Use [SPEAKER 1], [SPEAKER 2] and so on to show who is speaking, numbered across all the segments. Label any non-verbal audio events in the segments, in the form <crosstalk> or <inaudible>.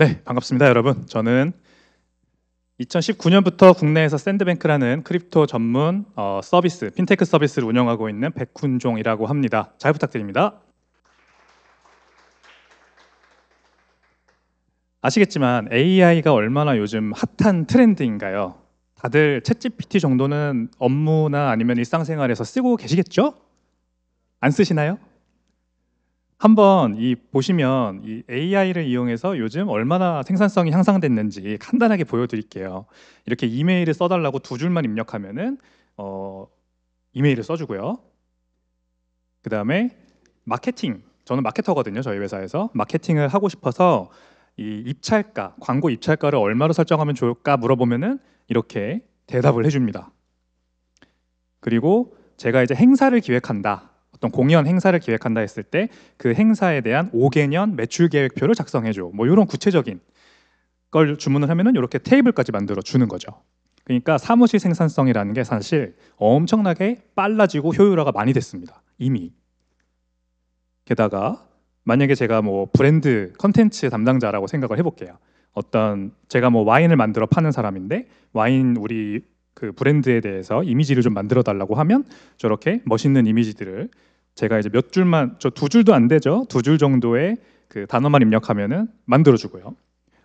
[SPEAKER 1] 네, 반갑습니다, 여러분. 저는 2019년부터 국내에서 샌드뱅크라는 크립토 전문 어, 서비스, 핀테크 서비스를 운영하고 있는 백훈종이라고 합니다. 잘 부탁드립니다. 아시겠지만 AI가 얼마나 요즘 핫한 트렌드인가요? 다들 챗GPT 정도는 업무나 아니면 일상생활에서 쓰고 계시겠죠? 안 쓰시나요? 한번 이 보시면 이 AI를 이용해서 요즘 얼마나 생산성이 향상됐는지 간단하게 보여드릴게요. 이렇게 이메일을 써달라고 두 줄만 입력하면은 어, 이메일을 써주고요. 그 다음에 마케팅. 저는 마케터거든요. 저희 회사에서 마케팅을 하고 싶어서 이 입찰가, 광고 입찰가를 얼마로 설정하면 좋을까 물어보면은 이렇게 대답을 해줍니다. 그리고 제가 이제 행사를 기획한다. 어떤 공연 행사를 기획한다 했을 때 그 행사에 대한 5개년 매출 계획표를 작성해 줘. 뭐 이런 구체적인 걸 주문을 하면은 이렇게 테이블까지 만들어 주는 거죠. 그러니까 사무실 생산성이라는 게 사실 엄청나게 빨라지고 효율화가 많이 됐습니다. 이미. 게다가 만약에 제가 뭐 브랜드 컨텐츠 담당자라고 생각을 해볼게요. 어떤 제가 뭐 와인을 만들어 파는 사람인데 와인 우리 그 브랜드에 대해서 이미지를 좀 만들어 달라고 하면 저렇게 멋있는 이미지들을 제가 이제 몇 줄만 저 두 줄도 안 되죠. 두 줄 정도의 그 단어만 입력하면은 만들어 주고요.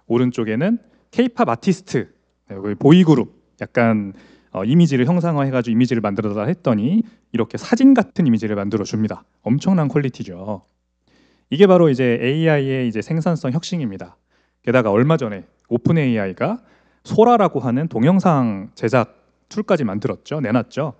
[SPEAKER 1] 오른쪽에는 케이팝 아티스트 여기 보이그룹 약간 어, 이미지를 형상화해가지고 이미지를 만들어달라 했더니 이렇게 사진 같은 이미지를 만들어 줍니다. 엄청난 퀄리티죠. 이게 바로 이제 AI의 이제 생산성 혁신입니다. 게다가 얼마 전에 오픈 AI가 소라라고 하는 동영상 제작 툴까지 만들었죠, 내놨죠.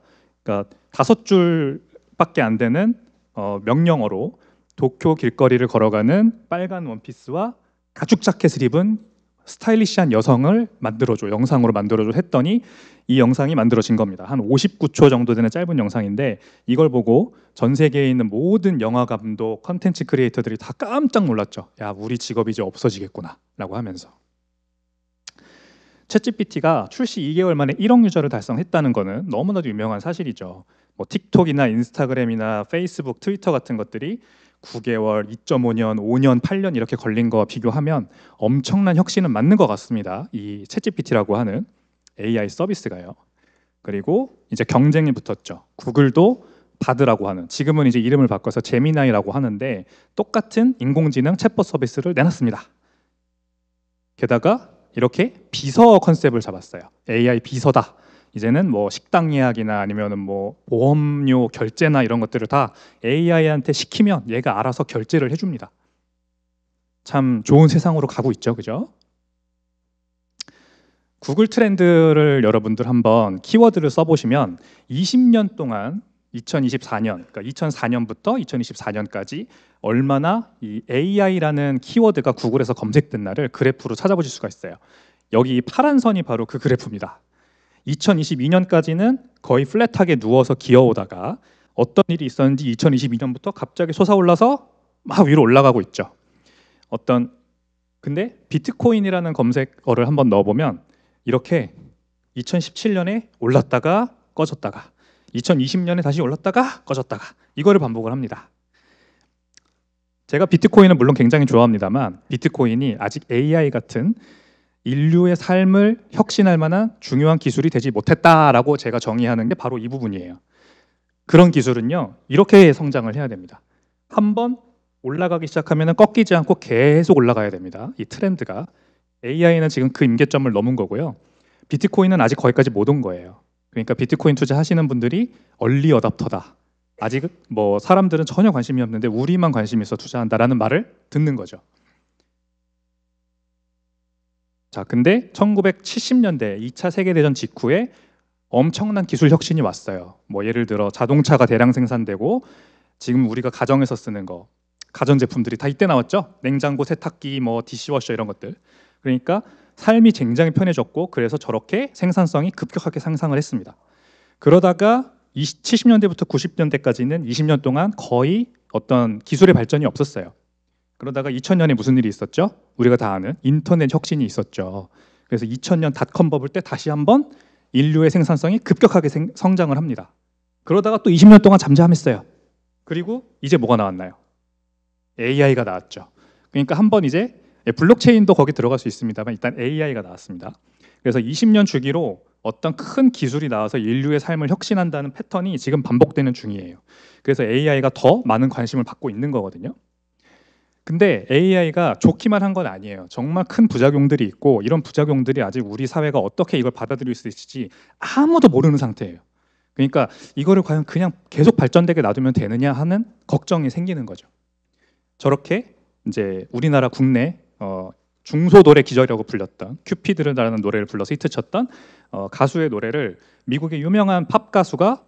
[SPEAKER 1] 그러니까 다섯 줄밖에 안 되는 어, 명령어로 도쿄 길거리를 걸어가는 빨간 원피스와 가죽 자켓을 입은 스타일리시한 여성을 만들어줘 영상으로 만들어줘 했더니 이 영상이 만들어진 겁니다. 한 59초 정도 되는 짧은 영상인데 이걸 보고 전 세계에 있는 모든 영화 감독, 컨텐츠 크리에이터들이 다 깜짝 놀랐죠. 야 우리 직업이 이제 없어지겠구나라고 하면서. 챗GPT가 출시 2개월 만에 1억 유저를 달성했다는 것은 너무나도 유명한 사실이죠. 뭐 틱톡이나 인스타그램이나 페이스북, 트위터 같은 것들이 9개월, 2.5년, 5년, 8년 이렇게 걸린 거와 비교하면 엄청난 혁신은 맞는 것 같습니다. 이 챗GPT라고 하는 AI 서비스가요. 그리고 이제 경쟁이 붙었죠. 구글도 바드라고 하는 지금은 이제 이름을 바꿔서 제미나이라고 하는데 똑같은 인공지능 챗봇 서비스를 내놨습니다. 게다가 이렇게 비서 컨셉을 잡았어요. AI 비서다. 이제는 뭐 식당 예약이나 아니면은 뭐 보험료 결제나 이런 것들을 다 AI한테 시키면 얘가 알아서 결제를 해줍니다. 참 좋은 세상으로 가고 있죠, 그죠? 구글 트렌드를 여러분들 한번 키워드를 써보시면 20년 동안 2024년, 그러니까 2004년부터 2024년까지 얼마나 이 AI라는 키워드가 구글에서 검색된 날을 그래프로 찾아보실 수가 있어요. 여기 파란 선이 바로 그 그래프입니다. 2022년까지는 거의 플랫하게 누워서 기어오다가 어떤 일이 있었는지 2022년부터 갑자기 솟아올라서 막 위로 올라가고 있죠. 어떤 근데 비트코인이라는 검색어를 한번 넣어보면 이렇게 2017년에 올랐다가 꺼졌다가 2020년에 다시 올랐다가 꺼졌다가 이거를 반복을 합니다. 제가 비트코인은 물론 굉장히 좋아합니다만 비트코인이 아직 AI 같은 인류의 삶을 혁신할 만한 중요한 기술이 되지 못했다라고 제가 정의하는 게 바로 이 부분이에요. 그런 기술은요 이렇게 성장을 해야 됩니다. 한번 올라가기 시작하면 꺾이지 않고 계속 올라가야 됩니다. 이 트렌드가 AI는 지금 그 임계점을 넘은 거고요. 비트코인은 아직 거기까지 못 온 거예요. 그러니까 비트코인 투자하시는 분들이 얼리 어답터다. 아직 뭐 사람들은 전혀 관심이 없는데 우리만 관심 있어 투자한다라는 말을 듣는 거죠. 자, 근데 1970년대 2차 세계 대전 직후에 엄청난 기술 혁신이 왔어요. 뭐 예를 들어 자동차가 대량 생산되고 지금 우리가 가정에서 쓰는 거 가전 제품들이 다 이때 나왔죠. 냉장고, 세탁기, 뭐 디시워셔 이런 것들. 그러니까 삶이 굉장히 편해졌고 그래서 저렇게 생산성이 급격하게 상승을 했습니다. 그러다가 20, 70년대부터 90년대까지는 20년 동안 거의 어떤 기술의 발전이 없었어요. 그러다가 2000년에 무슨 일이 있었죠? 우리가 다 아는 인터넷 혁신이 있었죠. 그래서 2000년 닷컴 버블 때 다시 한번 인류의 생산성이 급격하게 생, 성장을 합니다. 그러다가 또 20년 동안 잠잠했어요. 그리고 이제 뭐가 나왔나요? AI가 나왔죠. 그러니까 한 번 이제 예, 블록체인도 거기 들어갈 수 있습니다만 일단 AI가 나왔습니다. 그래서 20년 주기로 어떤 큰 기술이 나와서 인류의 삶을 혁신한다는 패턴이 지금 반복되는 중이에요. 그래서 AI가 더 많은 관심을 받고 있는 거거든요. 근데 AI가 좋기만 한 건 아니에요. 정말 큰 부작용들이 있고 이런 부작용들이 아직 우리 사회가 어떻게 이걸 받아들일 수 있을지 아무도 모르는 상태예요. 그러니까 이거를 과연 그냥 계속 발전되게 놔두면 되느냐 하는 걱정이 생기는 거죠. 저렇게 이제 우리나라 국내 어, 중소노래 기절이라고 불렸던 큐피드라는 노래를 불러서 히트쳤던 어, 가수의 노래를 미국의 유명한 팝 가수가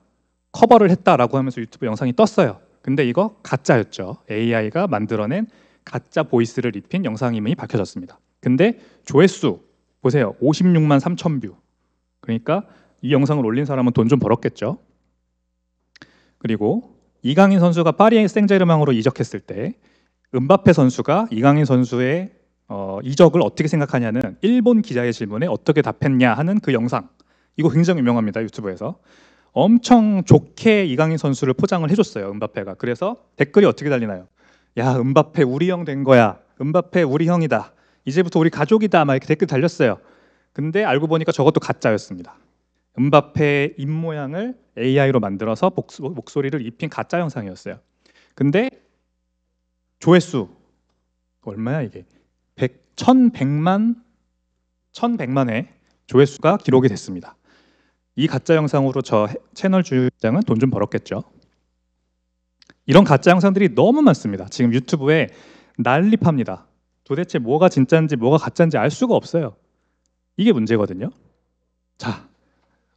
[SPEAKER 1] 커버를 했다라고 하면서 유튜브 영상이 떴어요. 근데 이거 가짜였죠. AI가 만들어낸 가짜 보이스를 입힌 영상임이 밝혀졌습니다. 근데 조회수 보세요. 56만 3천 뷰. 그러니까 이 영상을 올린 사람은 돈 좀 벌었겠죠. 그리고 이강인 선수가 파리 의생제르망으로 이적했을 때은바페 선수가 이강인 선수의 어, 이적을 어떻게 생각하냐는 일본 기자의 질문에 어떻게 답했냐 하는 그 영상 이거 굉장히 유명합니다 유튜브에서 엄청 좋게 이강인 선수를 포장을 해줬어요 은바페가 그래서 댓글이 어떻게 달리나요 야 은바페 우리 형 된 거야 은바페 우리 형이다 이제부터 우리 가족이다 막 이렇게 댓글 달렸어요 근데 알고 보니까 저것도 가짜였습니다 은바페 입모양을 AI로 만들어서 목소리를 입힌 가짜 영상이었어요 근데 조회수 얼마야 이게 1,100만 1,100만의 조회수가 기록이 됐습니다. 이 가짜 영상으로 저 채널 주장은 돈 좀 벌었겠죠. 이런 가짜 영상들이 너무 많습니다. 지금 유튜브에 난립합니다. 도대체 뭐가 진짜인지 뭐가 가짜인지 알 수가 없어요. 이게 문제거든요. 자,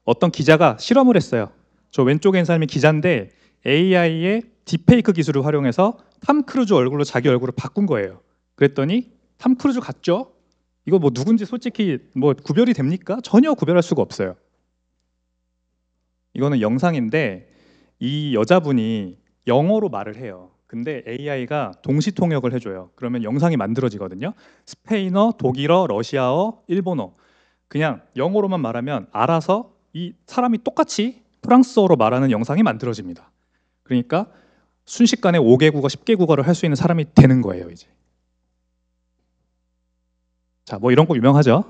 [SPEAKER 1] 어떤 기자가 실험을 했어요. 저 왼쪽에 있는 사람이 기자인데 AI의 딥페이크 기술을 활용해서 탐 크루즈 얼굴로 자기 얼굴을 바꾼 거예요. 그랬더니 탐 크루즈 같죠? 이거 뭐 누군지 솔직히 뭐 구별이 됩니까? 전혀 구별할 수가 없어요. 이거는 영상인데 이 여자분이 영어로 말을 해요. 근데 AI가 동시 통역을 해줘요. 그러면 영상이 만들어지거든요. 스페인어, 독일어, 러시아어, 일본어. 그냥 영어로만 말하면 알아서 이 사람이 똑같이 프랑스어로 말하는 영상이 만들어집니다. 그러니까 순식간에 5개국어, 10개국어를 할 수 있는 사람이 되는 거예요, 이제. 자, 뭐 이런 거 유명하죠.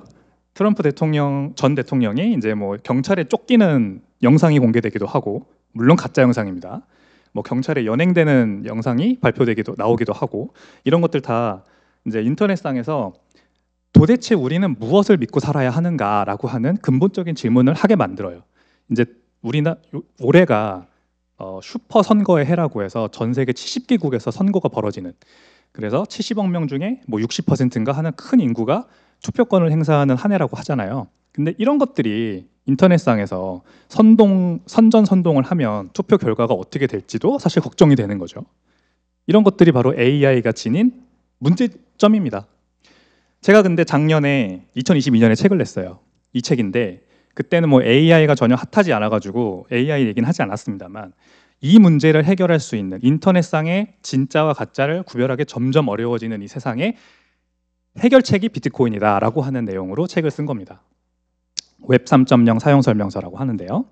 [SPEAKER 1] 트럼프 대통령 전 대통령이 이제 뭐 경찰에 쫓기는 영상이 공개되기도 하고 물론 가짜 영상입니다. 뭐 경찰에 연행되는 영상이 발표되기도 나오기도 하고 이런 것들 다 이제 인터넷상에서 도대체 우리는 무엇을 믿고 살아야 하는가라고 하는 근본적인 질문을 하게 만들어요. 이제 우리나 올해가 어, 슈퍼 선거의 해라고 해서 전 세계 70개국에서 선거가 벌어지는 그래서 70억 명 중에 뭐 60%인가 하는 큰 인구가 투표권을 행사하는 한 해라고 하잖아요. 근데 이런 것들이 인터넷상에서 선동 선전 선동을 하면 투표 결과가 어떻게 될지도 사실 걱정이 되는 거죠. 이런 것들이 바로 AI가 지닌 문제점입니다. 제가 근데 작년에 2022년에 책을 냈어요. 이 책인데 그때는 뭐 AI가 전혀 핫하지 않아가지고 AI 얘기는 하지 않았습니다만 이 문제를 해결할 수 있는 인터넷상의 진짜와 가짜를 구별하기 점점 어려워지는 이 세상에 해결책이 비트코인이다라고 하는 내용으로 책을 쓴 겁니다. 웹 3.0 사용 설명서라고 하는데요.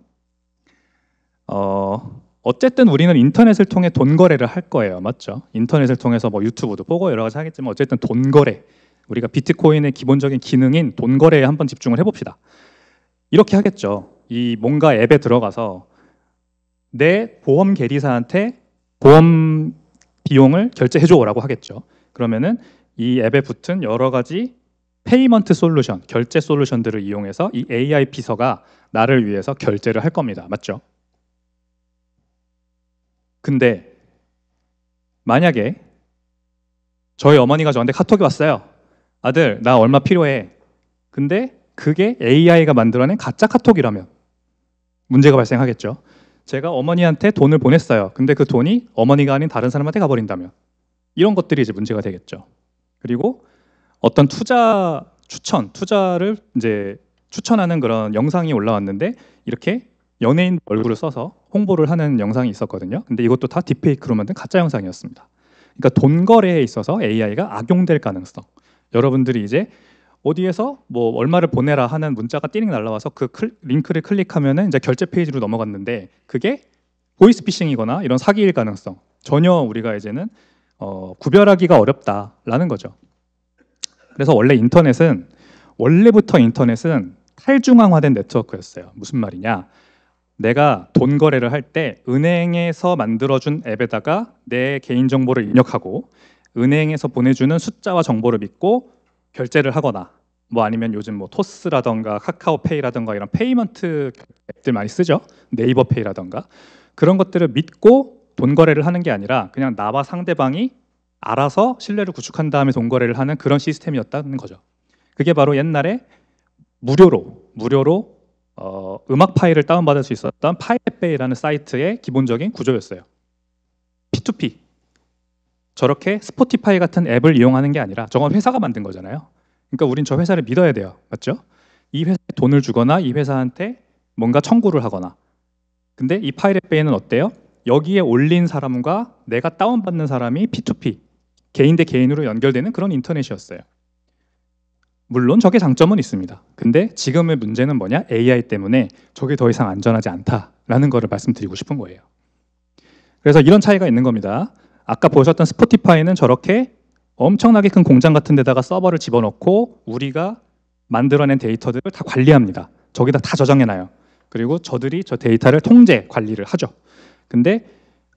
[SPEAKER 1] 어, 어쨌든 우리는 인터넷을 통해 돈 거래를 할 거예요. 맞죠? 인터넷을 통해서 뭐 유튜브도 보고 여러 가지 하겠지만 어쨌든 돈 거래. 우리가 비트코인의 기본적인 기능인 돈 거래에 한번 집중을 해 봅시다. 이렇게 하겠죠. 이 뭔가 앱에 들어가서 내 보험 계리사한테 보험 비용을 결제해줘라고 하겠죠. 그러면은 이 앱에 붙은 여러 가지 페이먼트 솔루션, 결제 솔루션들을 이용해서 이 AI 피서가 나를 위해서 결제를 할 겁니다. 맞죠? 근데 만약에 저희 어머니가 저한테 카톡이 왔어요. 아들, 나 얼마 필요해. 근데 그게 AI가 만들어낸 가짜 카톡이라면 문제가 발생하겠죠. 제가 어머니한테 돈을 보냈어요. 근데 그 돈이 어머니가 아닌 다른 사람한테 가버린다면 이런 것들이 이제 문제가 되겠죠. 그리고 어떤 투자 추천, 투자를 이제 추천하는 그런 영상이 올라왔는데 이렇게 연예인 얼굴을 써서 홍보를 하는 영상이 있었거든요. 근데 이것도 다 딥페이크로 만든 가짜 영상이었습니다. 그러니까 돈 거래에 있어서 AI가 악용될 가능성. 여러분들이 이제 어디에서 뭐 얼마를 보내라 하는 문자가 띠링 날라와서 그 클, 링크를 클릭하면 이제 결제 페이지로 넘어갔는데 그게 보이스피싱이거나 이런 사기일 가능성 전혀 우리가 이제는 어, 구별하기가 어렵다라는 거죠. 그래서 원래 인터넷은 원래부터 인터넷은 탈중앙화된 네트워크였어요. 무슨 말이냐? 내가 돈 거래를 할 때 은행에서 만들어준 앱에다가 내 개인 정보를 입력하고 은행에서 보내주는 숫자와 정보를 믿고 결제를 하거나 뭐 아니면 요즘 뭐 토스라던가 카카오페이라던가 이런 페이먼트 앱들 많이 쓰죠. 네이버페이라던가 그런 것들을 믿고 돈 거래를 하는 게 아니라 그냥 나와 상대방이 알아서 신뢰를 구축한 다음에 돈 거래를 하는 그런 시스템이었다는 거죠. 그게 바로 옛날에 무료로 무료로 어, 음악 파일을 다운받을 수 있었던 파이펫베이라는 사이트의 기본적인 구조였어요. P2P 저렇게 스포티파이 같은 앱을 이용하는 게 아니라 저건 회사가 만든 거잖아요. 그러니까 우린 저 회사를 믿어야 돼요. 맞죠? 이 회사에 돈을 주거나 이 회사한테 뭔가 청구를 하거나. 근데 이 파이렛 베이는 어때요? 여기에 올린 사람과 내가 다운받는 사람이 P2P, 개인 대 개인으로 연결되는 그런 인터넷이었어요. 물론 저게 장점은 있습니다. 근데 지금의 문제는 뭐냐? AI 때문에 저게 더 이상 안전하지 않다라는 거를 말씀드리고 싶은 거예요. 그래서 이런 차이가 있는 겁니다. 아까 보셨던 스포티파이는 저렇게 엄청나게 큰 공장 같은 데다가 서버를 집어넣고 우리가 만들어낸 데이터들을 다 관리합니다. 저기다 다 저장해놔요. 그리고 저들이 저 데이터를 통제 관리를 하죠. 근데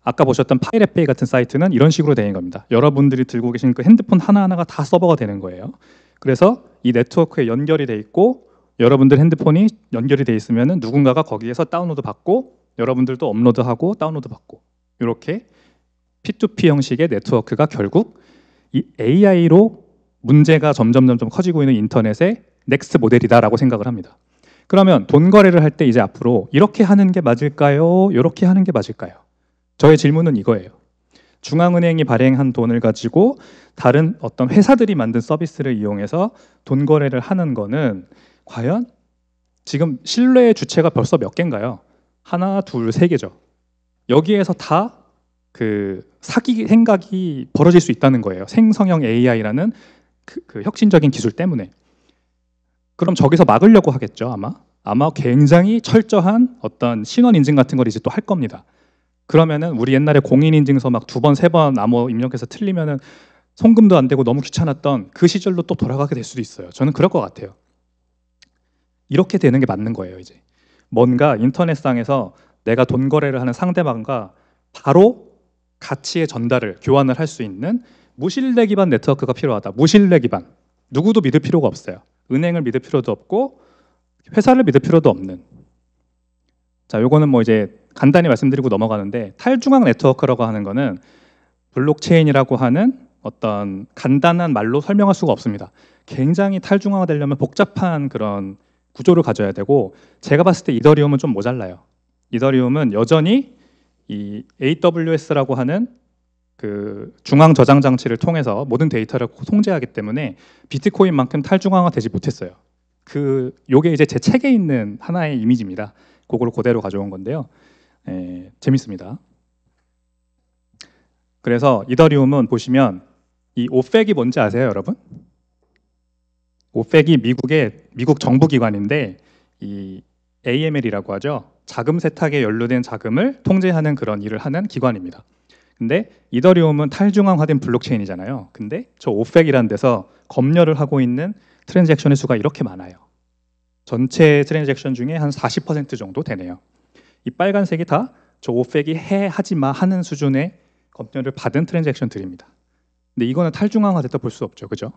[SPEAKER 1] 아까 보셨던 파이렛페이 같은 사이트는 이런 식으로 되는 겁니다. 여러분들이 들고 계신 그 핸드폰 하나하나가 다 서버가 되는 거예요. 그래서 이 네트워크에 연결이 돼 있고 여러분들 핸드폰이 연결이 돼 있으면 누군가가 거기에서 다운로드 받고 여러분들도 업로드하고 다운로드 받고 이렇게 P2P 형식의 네트워크가 결국 이 AI로 문제가 점점 점점 커지고 있는 인터넷의 넥스트 모델이다라고 생각을 합니다. 그러면 돈 거래를 할 때 이제 앞으로 이렇게 하는 게 맞을까요? 이렇게 하는 게 맞을까요? 저의 질문은 이거예요. 중앙은행이 발행한 돈을 가지고 다른 어떤 회사들이 만든 서비스를 이용해서 돈 거래를 하는 거는 과연 지금 신뢰의 주체가 벌써 몇 개인가요? 하나, 둘, 세 개죠. 여기에서 다그 사기 생각이 벌어질 수 있다는 거예요. 생성형 AI라는 그, 그 혁신적인 기술 때문에. 그럼 저기서 막으려고 하겠죠, 아마. 아마 굉장히 철저한 어떤 신원 인증 같은 걸 이제 또 할 겁니다. 그러면은 우리 옛날에 공인 인증서 막 두 번 세 번 암호 입력해서 틀리면은 송금도 안 되고 너무 귀찮았던 그 시절로 또 돌아가게 될 수도 있어요. 저는 그럴 것 같아요. 이렇게 되는 게 맞는 거예요, 이제. 뭔가 인터넷상에서 내가 돈 거래를 하는 상대방과 바로 가치의 전달을 교환을 할 수 있는 무신뢰 기반 네트워크가 필요하다. 무신뢰 기반. 누구도 믿을 필요가 없어요. 은행을 믿을 필요도 없고 회사를 믿을 필요도 없는. 자, 요거는 뭐 이제 간단히 말씀드리고 넘어가는데 탈중앙 네트워크라고 하는 거는 블록체인이라고 하는 어떤 간단한 말로 설명할 수가 없습니다. 굉장히 탈중앙화 되려면 복잡한 그런 구조를 가져야 되고 제가 봤을 때 이더리움은 좀 모자라요. 이더리움은 여전히 이 AWS라고 하는 그 중앙 저장 장치를 통해서 모든 데이터를 통제하기 때문에 비트코인만큼 탈중앙화되지 못했어요. 그 요게 이제 제 책에 있는 하나의 이미지입니다. 그걸 그대로 가져온 건데요. 에, 예, 재밌습니다. 그래서 이더리움은 보시면 이 오펙이 뭔지 아세요, 여러분? 오펙이 미국의 미국 정부 기관인데 이 AML이라고 하죠. 자금 세탁에 연루된 자금을 통제하는 그런 일을 하는 기관입니다. 근데 이더리움은 탈중앙화된 블록체인이잖아요. 근데 저 오펙이라는 데서 검열을 하고 있는 트랜잭션의 수가 이렇게 많아요. 전체 트랜잭션 중에 한 40% 정도 되네요. 이 빨간색이 다 저 오펙이 해 하지 마 하는 수준의 검열을 받은 트랜잭션들입니다. 근데 이거는 탈중앙화됐다 볼 수 없죠. 그죠?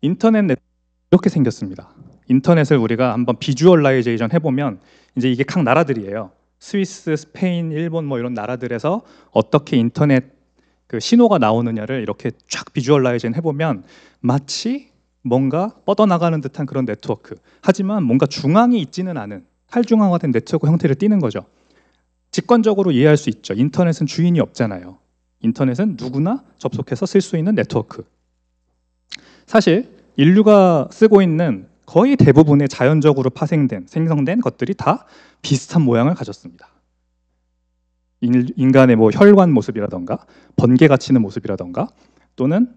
[SPEAKER 1] 인터넷 네트워크 이렇게 생겼습니다. 인터넷을 우리가 한번 비주얼라이제이션 해보면 이제 이게 각 나라들이에요. 스위스, 스페인, 일본 뭐 이런 나라들에서 어떻게 인터넷 그 신호가 나오느냐를 이렇게 쫙 비주얼라이제이션 해보면 마치 뭔가 뻗어나가는 듯한 그런 네트워크. 하지만 뭔가 중앙이 있지는 않은 탈중앙화된 네트워크 형태를 띠는 거죠. 직관적으로 이해할 수 있죠. 인터넷은 주인이 없잖아요. 인터넷은 누구나 접속해서 쓸 수 있는 네트워크. 사실 인류가 쓰고 있는 거의 대부분의 자연적으로 파생된 생성된 것들이 다 비슷한 모양을 가졌습니다. 인간의 뭐 혈관 모습이라던가 번개 가치는 모습이라던가 또는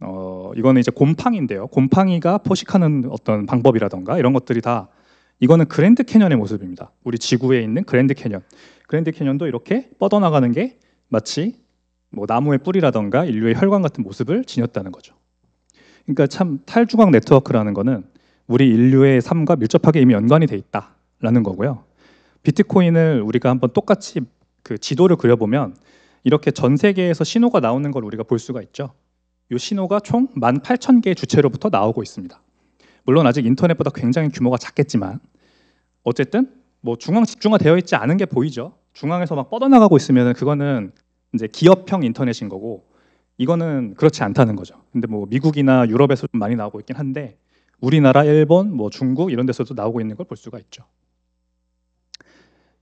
[SPEAKER 1] 어 이거는 이제 곰팡인데요. 이 곰팡이가 포식하는 어떤 방법이라던가 이런 것들이 다 이거는 그랜드 캐년의 모습입니다. 우리 지구에 있는 그랜드 캐년. 그랜드 캐년도 이렇게 뻗어나가는 게 마치 뭐 나무의 뿌리라던가 인류의 혈관 같은 모습을 지녔다는 거죠. 그러니까 참 탈주광 네트워크라는 거는 우리 인류의 삶과 밀접하게 이미 연관이 돼 있다라는 거고요. 비트코인을 우리가 한번 똑같이 그 지도를 그려보면 이렇게 전 세계에서 신호가 나오는 걸 우리가 볼 수가 있죠. 이 신호가 총 18,000개의 주체로부터 나오고 있습니다. 물론 아직 인터넷보다 굉장히 규모가 작겠지만 어쨌든 뭐 중앙 집중화되어 있지 않은 게 보이죠. 중앙에서 막 뻗어나가고 있으면 그거는 이제 기업형 인터넷인 거고 이거는 그렇지 않다는 거죠. 근데 뭐 미국이나 유럽에서 좀 많이 나오고 있긴 한데 우리나라, 일본, 뭐 중국 이런 데서도 나오고 있는 걸 볼 수가 있죠.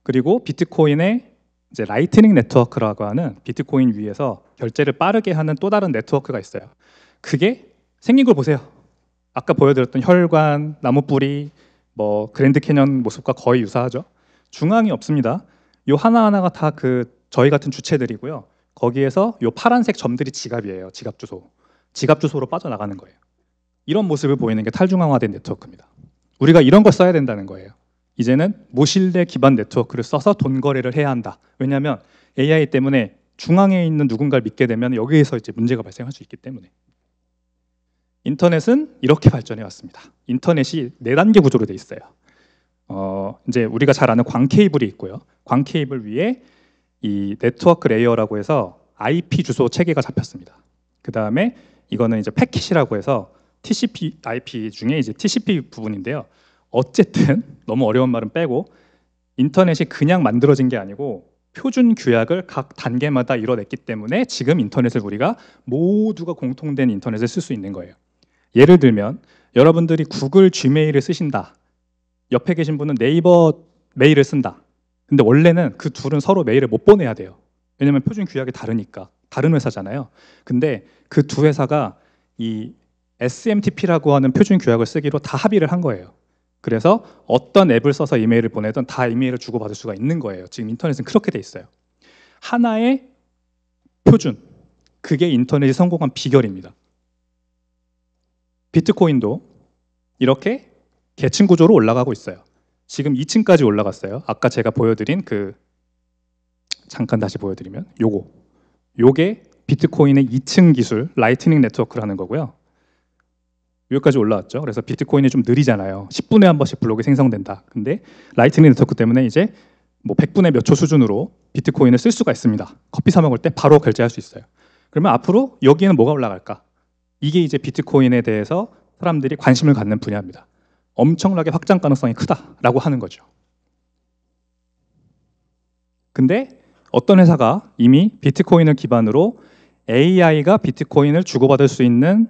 [SPEAKER 1] 그리고 비트코인의 이제 라이트닝 네트워크라고 하는 비트코인 위에서 결제를 빠르게 하는 또 다른 네트워크가 있어요. 그게 생긴 걸 보세요. 아까 보여드렸던 혈관, 나무뿌리, 뭐 그랜드 캐년 모습과 거의 유사하죠. 중앙이 없습니다. 요 하나하나가 다 그 저희 같은 주체들이고요. 거기에서 요 파란색 점들이 지갑이에요. 지갑 주소. 지갑 주소로 빠져나가는 거예요. 이런 모습을 보이는 게 탈중앙화된 네트워크입니다. 우리가 이런 걸 써야 된다는 거예요. 이제는 모실대 기반 네트워크를 써서 돈 거래를 해야 한다. 왜냐하면 AI 때문에 중앙에 있는 누군가를 믿게 되면 여기에서 이제 문제가 발생할 수 있기 때문에 인터넷은 이렇게 발전해 왔습니다. 인터넷이 네 단계 구조로 돼 있어요. 어, 이제 우리가 잘 아는 광 케이블이 있고요. 광 케이블 위에 이 네트워크 레이어라고 해서 IP 주소 체계가 잡혔습니다. 그 다음에 이거는 이제 패킷이라고 해서 TCP IP 중에 이제 TCP 부분인데요. 어쨌든 <laughs> 너무 어려운 말은 빼고 인터넷이 그냥 만들어진 게 아니고 표준 규약을 각 단계마다 이뤄냈기 때문에 지금 인터넷을 우리가 모두가 공통된 인터넷을 쓸 수 있는 거예요. 예를 들면 여러분들이 구글 g m a i l 을 쓰신다. 옆에 계신 분은 네이버 메일을 쓴다. 근데 원래는 그 둘은 서로 메일을 못 보내야 돼요. 왜냐면 표준 규약이 다르니까. 다른 회사잖아요. 근데 그두 회사가 이 SMTP라고 하는 표준 규약을 쓰기로 다 합의를 한 거예요. 그래서 어떤 앱을 써서 이메일을 보내든 다 이메일을 주고받을 수가 있는 거예요. 지금 인터넷은 그렇게 돼 있어요. 하나의 표준, 그게 인터넷이 성공한 비결입니다. 비트코인도 이렇게 계층 구조로 올라가고 있어요. 지금 2층까지 올라갔어요. 아까 제가 보여드린 그 잠깐 다시 보여드리면 요거 요게 비트코인의 2층 기술 라이트닝 네트워크라는 거고요. 여기까지 올라왔죠. 그래서 비트코인이 좀 느리잖아요. 10분에 한 번씩 블록이 생성된다. 근데 라이트닝 네트워크 때문에 이제 뭐 100분의 몇 초 수준으로 비트코인을 쓸 수가 있습니다. 커피 사 먹을 때 바로 결제할 수 있어요. 그러면 앞으로 여기에는 뭐가 올라갈까? 이게 이제 비트코인에 대해서 사람들이 관심을 갖는 분야입니다. 엄청나게 확장 가능성이 크다라고 하는 거죠. 근데 어떤 회사가 이미 비트코인을 기반으로 AI가 비트코인을 주고받을 수 있는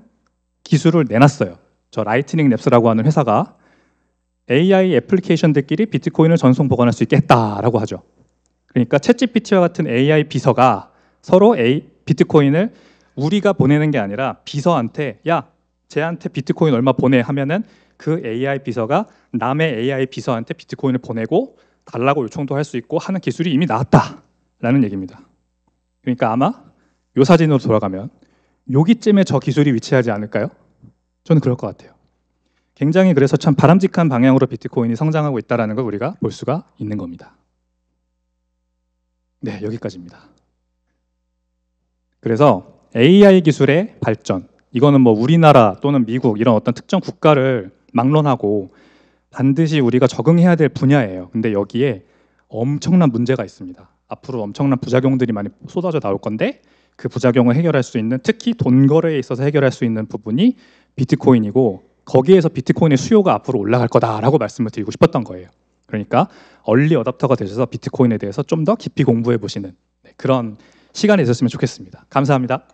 [SPEAKER 1] 기술을 내놨어요. 저 라이트닝 랩스라고 하는 회사가 AI 애플리케이션들끼리 비트코인을 전송 보관할 수 있게 했다라고 하죠. 그러니까 채 g p t 와 같은 AI 비서가 서로 A, 비트코인을 우리가 보내는 게 아니라 비서한테 야 쟤한테 비트코인 얼마 보내 하면은 그 AI 비서가 남의 AI 비서한테 비트코인을 보내고 달라고 요청도 할 수 있고 하는 기술이 이미 나왔다라는 얘기입니다. 그러니까 아마 요 사진으로 돌아가면 여기쯤에 저 기술이 위치하지 않을까요? 저는 그럴 것 같아요. 굉장히 그래서 참 바람직한 방향으로 비트코인이 성장하고 있다는걸 우리가 볼 수가 있는 겁니다. 네, 여기까지입니다. 그래서 AI 기술의 발전 이거는 뭐 우리나라 또는 미국 이런 어떤 특정 국가를 막론하고 반드시 우리가 적응해야 될 분야예요. 근데 여기에 엄청난 문제가 있습니다. 앞으로 엄청난 부작용들이 많이 쏟아져 나올 건데 그 부작용을 해결할 수 있는 특히 돈 거래에 있어서 해결할 수 있는 부분이 비트코인이고 거기에서 비트코인의 수요가 앞으로 올라갈 거다라고 말씀을 드리고 싶었던 거예요. 그러니까 얼리 어답터가 되셔서 비트코인에 대해서 좀 더 깊이 공부해 보시는 네, 그런 시간이 있었으면 좋겠습니다. 감사합니다.